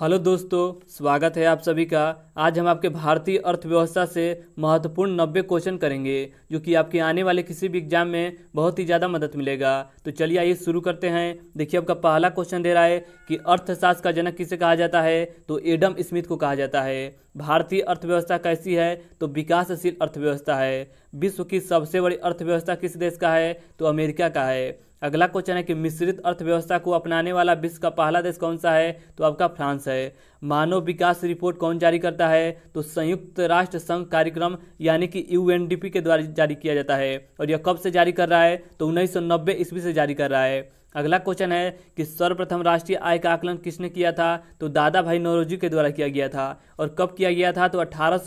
hello दोस्तों स्वागत है आप सभी का आज हम आपके भारतीय अर्थव्यवस्था से महत्वपूर्ण नब्बे क्वेश्चन करेंगे जो कि आपके आने वाले किसी भी एग्जाम में बहुत ही ज़्यादा मदद मिलेगा तो चलिए आइए शुरू करते हैं देखिए आपका पहला क्वेश्चन दे रहा है कि अर्थशास्त्र का जनक किसे कहा जाता है तो एडम स्मिथ को कहा जाता है भारतीय अर्थव्यवस्था कैसी है तो विकासशील अर्थव्यवस्था है विश्व की सबसे बड़ी अर्थव्यवस्था किस देश का है तो अमेरिका का है अगला क्वेश्चन है कि मिश्रित अर्थव्यवस्था को अपनाने वाला विश्व का पहला देश कौन सा है तो आपका फ्रांस है मानव विकास रिपोर्ट कौन जारी करता है तो संयुक्त राष्ट्र संघ कार्यक्रम यानी कि यूएनडीपी के द्वारा जारी किया जाता है और यह कब से जारी कर रहा है तो उन्नीस सौ ईस्वी से जारी कर रहा है अगला क्वेश्चन है कि सर्वप्रथम राष्ट्रीय आय का आकलन किसने किया था तो दादा भाई नौरोजी के द्वारा किया गया था और कब किया गया था तो अठारह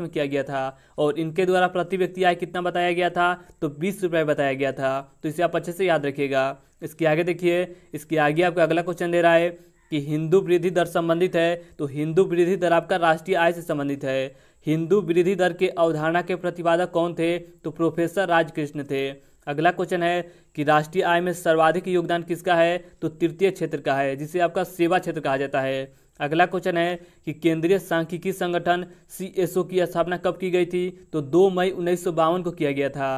में किया गया था और इनके द्वारा प्रति व्यक्ति आय कितना बताया गया था तो बीस रुपये बताया गया था तो इसे आप अच्छे से याद रखिएगा इसके आगे देखिए इसके आगे आपका अगला क्वेश्चन दे रहा है कि हिंदू वृद्धि दर संबंधित है तो हिंदू वृद्धि दर आपका राष्ट्रीय आय से संबंधित है हिंदू वृद्धि दर के अवधारणा के प्रतिपादक कौन थे तो प्रोफेसर राजकृष्ण थे अगला क्वेश्चन है कि राष्ट्रीय आय में सर्वाधिक योगदान किसका है तो तृतीय क्षेत्र का है जिसे आपका सेवा क्षेत्र कहा जाता है अगला क्वेश्चन है कि केंद्रीय सांख्यिकी संगठन सी की स्थापना कब की गई थी तो दो मई उन्नीस को किया गया था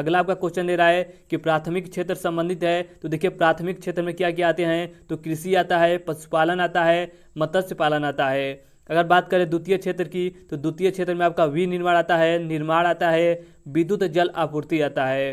अगला आपका क्वेश्चन दे रहा है कि प्राथमिक क्षेत्र संबंधित है तो देखिए प्राथमिक क्षेत्र में क्या क्या आते हैं तो कृषि आता है पशुपालन आता है मत्स्य पालन आता है अगर बात करें द्वितीय क्षेत्र की तो द्वितीय क्षेत्र में आपका विनिर्माण आता है निर्माण आता है विद्युत जल आपूर्ति आता है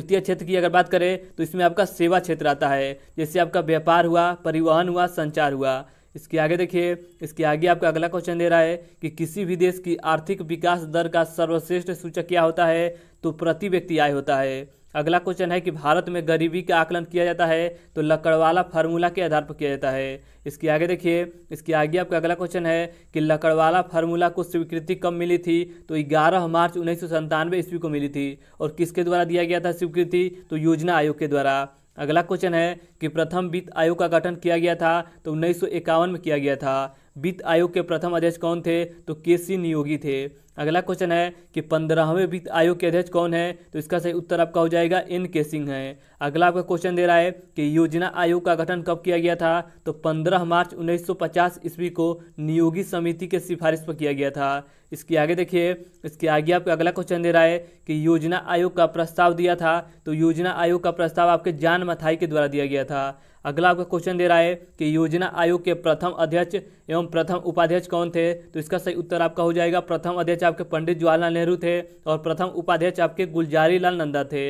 तृतीय क्षेत्र की अगर बात करें तो इसमें आपका सेवा क्षेत्र आता है जैसे आपका व्यापार हुआ परिवहन हुआ संचार हुआ इसके आगे देखिए इसके आगे आपका अगला क्वेश्चन दे रहा है कि किसी भी देश की आर्थिक विकास दर का सर्वश्रेष्ठ सूचक क्या होता है तो प्रति व्यक्ति आय होता है अगला क्वेश्चन है कि भारत में गरीबी का आकलन किया जाता है तो लकड़वाला फार्मूला के आधार पर किया जाता है इसके आगे देखिए इसके आगे आपका अगला क्वेश्चन है कि लकड़वाला फार्मूला को स्वीकृति कब मिली थी तो ग्यारह मार्च उन्नीस सौ ईस्वी को मिली थी और किसके द्वारा दिया गया था स्वीकृति तो योजना आयोग के द्वारा अगला क्वेश्चन है कि प्रथम वित्त आयोग का गठन किया गया था तो उन्नीस में किया गया था वित्त आयोग के प्रथम अध्यक्ष कौन थे तो के सी नियोगी थे अगला क्वेश्चन है कि पंद्रहवें वित्त आयोग के अध्यक्ष कौन है तो इसका सही उत्तर आपका हो जाएगा एन के सिंह है अगला आपका क्वेश्चन दे रहा है कि योजना आयोग का गठन कब किया गया था तो 15 मार्च 1950 ईस्वी को नियोगी समिति के सिफारिश पर किया गया था इसके आगे देखिए इसके आगे आपका अगला क्वेश्चन दे रहा है कि योजना आयोग का प्रस्ताव दिया था तो योजना आयोग का प्रस्ताव आपके जान मथाई के द्वारा दिया गया था अगला आपका क्वेश्चन दे रहा है कि योजना आयोग के प्रथम अध्यक्ष एवं प्रथम उपाध्यक्ष कौन थे तो इसका सही उत्तर आपका हो जाएगा प्रथम अध्यक्ष आपके पंडित जवाहरलाल नेहरू थे और प्रथम उपाध्यक्ष आपके गुलजारी लाल नंदा थे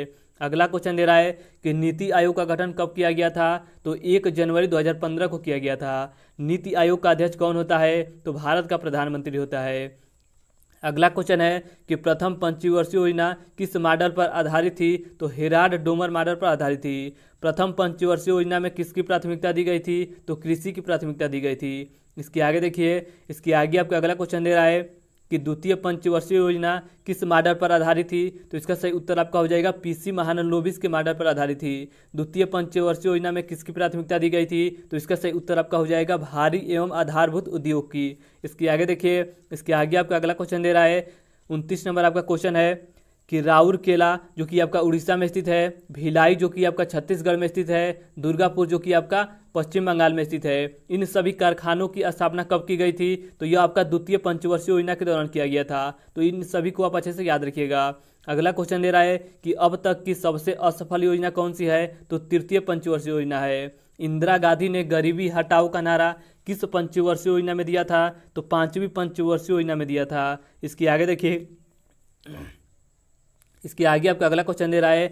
अगला क्वेश्चन दे रहा है कि नीति आयोग का गठन कब किया गया था तो एक जनवरी 2015 को किया गया था नीति आयोग का अध्यक्ष कौन होता है तो भारत का प्रधानमंत्री होता है अगला क्वेश्चन है कि प्रथम पंचवर्षीय योजना किस मॉडल पर आधारित थी तो हेराड डोमर मॉडल पर आधारित थी प्रथम पंचवर्षीय योजना में किसकी प्राथमिकता दी गई थी तो कृषि की प्राथमिकता दी गई थी इसके आगे देखिए इसके आगे आपका अगला क्वेश्चन दे रहा है कि द्वितीय पंचवर्षीय योजना किस मॉडल पर आधारित थी तो इसका सही उत्तर आपका हो जाएगा पीसी महानन लोबिस के मॉडल पर आधारित थी द्वितीय पंचवर्षीय योजना में किसकी प्राथमिकता दी गई थी तो इसका सही उत्तर आपका हो जाएगा भारी एवं आधारभूत उद्योग की इसके आगे देखिए इसके आगे आपका अगला क्वेश्चन दे रहा है उनतीस नंबर आपका क्वेश्चन है कि राउरकेला जो कि आपका उड़ीसा में स्थित है भिलाई जो कि आपका छत्तीसगढ़ में स्थित है दुर्गापुर जो कि आपका पश्चिम बंगाल में स्थित है इन सभी कारखानों की स्थापना कब की गई थी तो यह आपका द्वितीय पंचवर्षीय योजना के दौरान किया गया था तो इन सभी को आप अच्छे से याद रखिएगा अगला क्वेश्चन दे रहा है कि अब तक की सबसे असफल योजना कौन सी है तो तृतीय पंचवर्षीय योजना है इंदिरा गांधी ने गरीबी हटाओ का नारा किस पंचवर्षीय योजना में दिया था तो पांचवी पंचवर्षीय योजना में दिया था इसकी आगे देखिए इसके आगे आपका अगला क्वेश्चन दे रहा है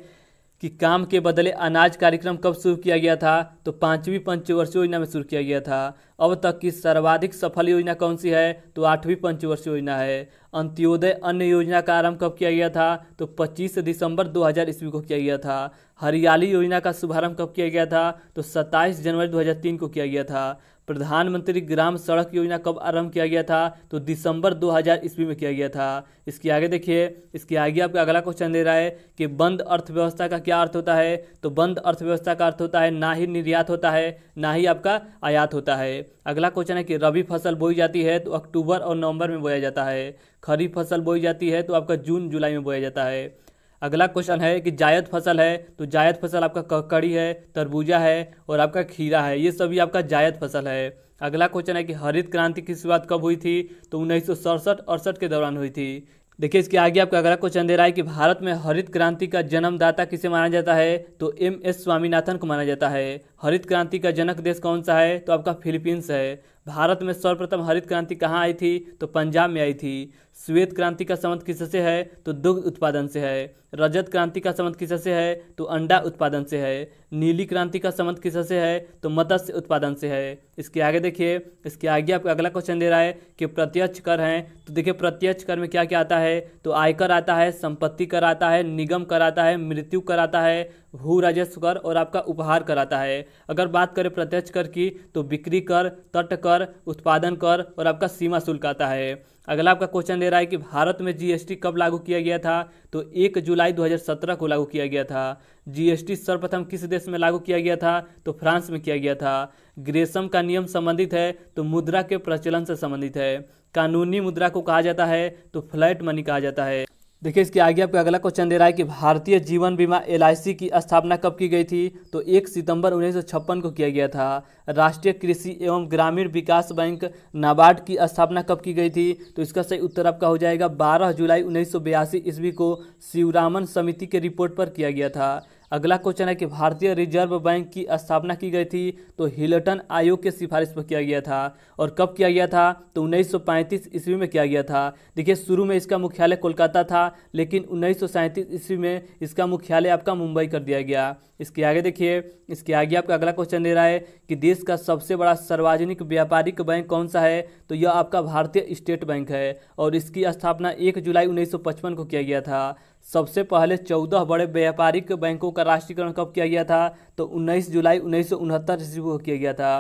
कि काम के बदले अनाज कार्यक्रम कब शुरू किया गया था तो पाँचवीं पंचवर्षीय योजना में शुरू किया गया था अब तक की सर्वाधिक सफल योजना कौन सी है तो आठवीं पंचवर्षीय योजना है अंत्योदय अन्न योजना का आरंभ कब किया गया था तो 25 दिसंबर 2000 ईस्वी को किया गया था हरियाली योजना का शुभारंभ कब किया गया था तो 27 जनवरी 2003 को किया गया था प्रधानमंत्री ग्राम सड़क योजना कब आरंभ किया गया था तो दिसंबर 2000 ईस्वी में किया गया था इसके आगे देखिए इसके आगे आपका अगला क्वेश्चन दे रहा है कि बंद अर्थव्यवस्था का क्या अर्थ होता है तो बंद अर्थव्यवस्था का अर्थ होता है ना ही निर्यात होता है ना ही आपका आयात होता है अगला क्वेश्चन है कि रबी फसल बोई जाती है तो अक्टूबर और नवंबर में बोया जाता है खरीफ फसल बोई जाती है तो आपका जून जुलाई में बोया जाता है अगला क्वेश्चन है कि जायद फसल है तो जायद फसल आपका ककड़ी है तरबूजा है और आपका खीरा है ये सभी आपका जायद फसल है अगला क्वेश्चन है कि हरित क्रांति की शुरुआत कब हुई थी तो उन्नीस सौ सड़सठ अड़सठ के दौरान हुई थी देखिए इसके आगे आपका अगला क्वेश्चन दे रहा है कि भारत में हरित क्रांति का जन्मदाता किसे माना जाता है तो एम एस स्वामीनाथन को माना जाता है हरित क्रांति का जनक देश कौन सा है तो आपका फिलीपींस है भारत में सर्वप्रथम हरित क्रांति कहाँ आई थी तो पंजाब में आई थी श्वेत क्रांति का संबंध किससे है तो दुग्ध उत्पादन से है रजत क्रांति का संबंध किससे है तो अंडा उत्पादन से है नीली क्रांति का संबंध किससे है तो मत्स्य उत्पादन से है इसके आगे देखिए इसके आगे आपको अगला क्वेश्चन दे रहा है कि प्रत्यक्ष कर हैं तो देखिए प्रत्यक्ष कर में क्या क्या आता है तो आयकर आता है संपत्ति कर आता है निगम कर आता है मृत्यु कर आता है भू राजस्व कर और आपका उपहार कर आता है अगर बात करें प्रत्यक्ष कर की तो बिक्री कर तट कर कर उत्पादन कर और आपका सीमा शुल्क आता है अगला आपका क्वेश्चन ले रहा है कि भारत में जीएसटी कब लागू किया गया था तो 1 जुलाई 2017 को लागू किया गया था जीएसटी सर्वप्रथम किस देश में लागू किया गया था तो फ्रांस में किया गया था ग्रेसम का नियम संबंधित है तो मुद्रा के प्रचलन से संबंधित है कानूनी मुद्रा को कहा जाता है तो फ्लैट मनी कहा जाता है देखिए इसके आगे आपका अगला क्वेश्चन दे रहा है कि भारतीय जीवन बीमा एल की स्थापना कब की गई थी तो 1 सितंबर उन्नीस को किया गया था राष्ट्रीय कृषि एवं ग्रामीण विकास बैंक नाबार्ड की स्थापना कब की गई थी तो इसका सही उत्तर आपका हो जाएगा 12 जुलाई उन्नीस ईस्वी को शिवरामन समिति के रिपोर्ट पर किया गया था अगला क्वेश्चन है कि भारतीय रिजर्व बैंक की स्थापना की गई थी तो हिलटन आयोग के सिफारिश पर किया गया था और कब किया गया था तो 1935 ईस्वी में किया गया था देखिए शुरू में इसका मुख्यालय कोलकाता था लेकिन उन्नीस ईस्वी में इसका मुख्यालय आपका मुंबई कर दिया गया इसके आगे देखिए इसके आगे आपका अगला क्वेश्चन दे रहा है कि देश का सबसे बड़ा सार्वजनिक व्यापारिक बैंक कौन सा है तो यह आपका भारतीय स्टेट बैंक है और इसकी स्थापना एक जुलाई उन्नीस को किया गया था सबसे पहले चौदह बड़े व्यापारिक बैंकों का राष्ट्रीयकरण कब किया गया था तो 19 जुलाई उन्नीस सौ को किया गया था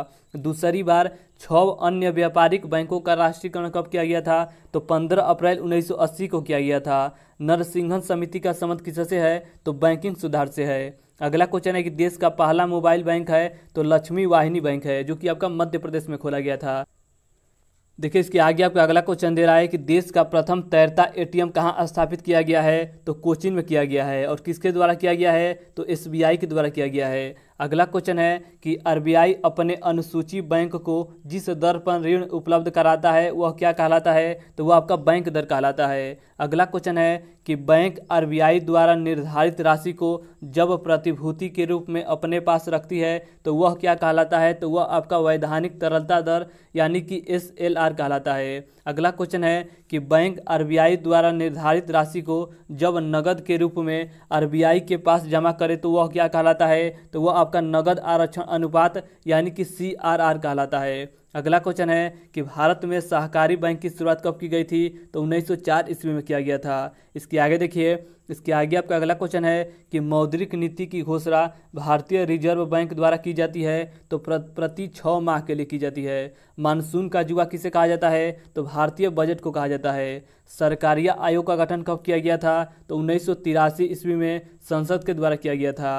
दूसरी बार छः अन्य व्यापारिक बैंकों का राष्ट्रीयकरण कब किया गया था तो 15 अप्रैल 1980 को किया गया था नरसिंहन समिति का संबंध किससे है तो बैंकिंग सुधार से है अगला क्वेश्चन है कि देश का पहला मोबाइल बैंक है तो लक्ष्मी वाहिनी बैंक है जो कि आपका मध्य प्रदेश में खोला गया था देखिए इसके आगे आपको अगला क्वेश्चन दे रहा है कि देश का प्रथम तैरता एटीएम कहाँ स्थापित किया गया है तो कोचिन में किया गया है और किसके द्वारा किया गया है तो एसबीआई के द्वारा किया गया है अगला क्वेश्चन है कि आरबीआई अपने अनुसूची बैंक को जिस दर पर ऋण उपलब्ध कराता है वह क्या कहलाता है तो वह आपका बैंक दर कहलाता है अगला क्वेश्चन है कि बैंक आरबीआई द्वारा निर्धारित राशि को जब प्रतिभूति के रूप में अपने पास रखती है तो वह क्या कहलाता है तो वह आपका वैधानिक तरलता दर यानी कि एस कहलाता है अगला क्वेश्चन है कि बैंक आर द्वारा निर्धारित राशि को जब नगद के रूप में आर के पास जमा करे तो वह क्या कहलाता है तो वह आप आपका नगद आरक्षण अनुपात यानी कि सी कहलाता है अगला क्वेश्चन है कि भारत में सहकारी बैंक की शुरुआत कब की गई थी तो 1904 ईस्वी में किया गया था इसके आगे देखिए इसके आगे आपका अगला क्वेश्चन है कि मौद्रिक नीति की घोषणा भारतीय रिजर्व बैंक द्वारा की जाती है तो प्र, प्रति छः माह के लिए की जाती है मानसून का जुआ किसे कहा जाता है तो भारतीय बजट को कहा जाता है सरकारी आयोग का गठन कब किया गया था तो उन्नीस ईस्वी में संसद के द्वारा किया गया था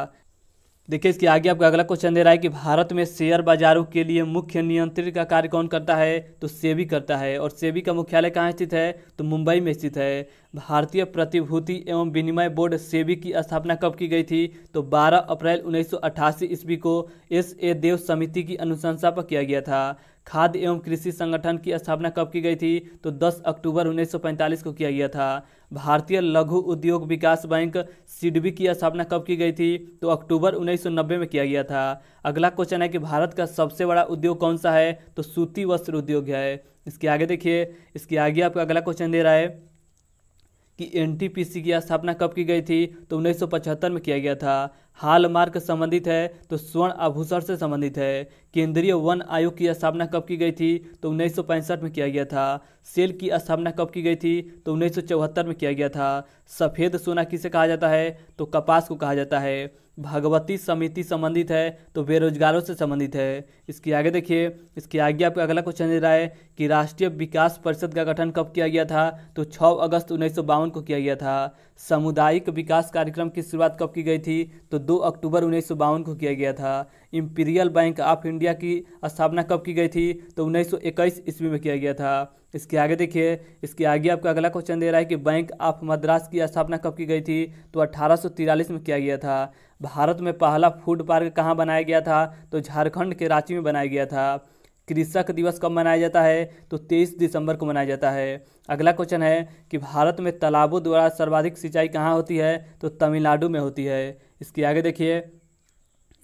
देखिए इसके आगे आपका अगला क्वेश्चन दे रहा है कि भारत में शेयर बाजारों के लिए मुख्य नियंत्रित का कार्य कौन करता है तो सेबी करता है और सेबी का मुख्यालय कहाँ स्थित है तो मुंबई में स्थित है भारतीय प्रतिभूति एवं विनिमय बोर्ड सेबी की स्थापना कब की गई थी तो 12 अप्रैल 1988 ईस्वी को एस ए देव समिति की अनुशंसा पर किया गया था खाद्य एवं कृषि संगठन की स्थापना कब की गई थी तो 10 अक्टूबर 1945 को किया गया था भारतीय लघु उद्योग विकास बैंक सिडबी की स्थापना कब की गई थी तो अक्टूबर 1990 में किया गया था अगला क्वेश्चन है कि भारत का सबसे बड़ा उद्योग कौन सा है तो सूती वस्त्र उद्योग है इसके आगे देखिए इसके आगे आपका अगला क्वेश्चन दे रहा है कि एन की स्थापना कब की गई थी तो उन्नीस में किया गया था हाल मार्ग संबंधित है तो स्वर्ण आभूषण से संबंधित है केंद्रीय वन आयोग की स्थापना कब की गई थी तो उन्नीस में किया गया था सेल की स्थापना कब की गई थी तो उन्नीस में किया गया था सफ़ेद सोना किसे कहा जाता है तो कपास को कहा जाता है भगवती समिति संबंधित है तो बेरोजगारों से संबंधित है इसके आगे देखिए इसके आगे आपका अगला क्वेश्चन दे रहा है कि राष्ट्रीय विकास परिषद का गठन कब किया गया था तो 6 अगस्त उन्नीस को किया गया था सामुदायिक विकास कार्यक्रम की शुरुआत कब की गई थी तो दो अक्टूबर उन्नीस को किया गया था इम्पीरियल बैंक ऑफ इंडिया की स्थापना कब की गई थी तो 1921 ईस्वी में किया गया था इसके आगे देखिए इसके आगे आपका अगला क्वेश्चन दे रहा है कि बैंक ऑफ मद्रास की स्थापना कब की गई थी तो अठारह में किया गया था भारत में पहला फूड पार्क कहाँ बनाया गया था तो झारखंड के रांची में बनाया गया था कृषक दिवस कब मनाया जाता है तो 23 दिसंबर को मनाया जाता है अगला क्वेश्चन है कि भारत में तालाबों द्वारा सर्वाधिक सिंचाई कहाँ होती है तो तमिलनाडु में होती है इसके आगे देखिए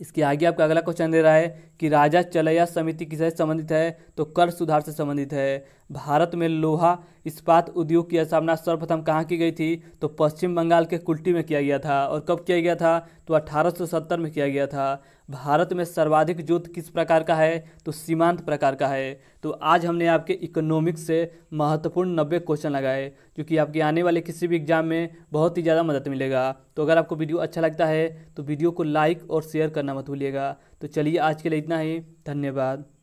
इसके आगे आपका अगला क्वेश्चन दे रहा है कि राजा चलैया समिति किसे संबंधित है तो कर सुधार से संबंधित है भारत में लोहा इस्पात उद्योग की स्थापना सर्वप्रथम कहाँ की गई थी तो पश्चिम बंगाल के कुल्टी में किया गया था और कब किया गया था तो 1870 में किया गया था भारत में सर्वाधिक युद्ध किस प्रकार का है तो सीमांत प्रकार का है तो आज हमने आपके इकोनॉमिक्स से महत्वपूर्ण नब्बे क्वेश्चन लगाए जो कि आपके आने वाले किसी भी एग्जाम में बहुत ही ज़्यादा मदद मिलेगा तो अगर आपको वीडियो अच्छा लगता है तो वीडियो को लाइक और शेयर करना मत भूलिएगा तो चलिए आज के लिए इतना ही धन्यवाद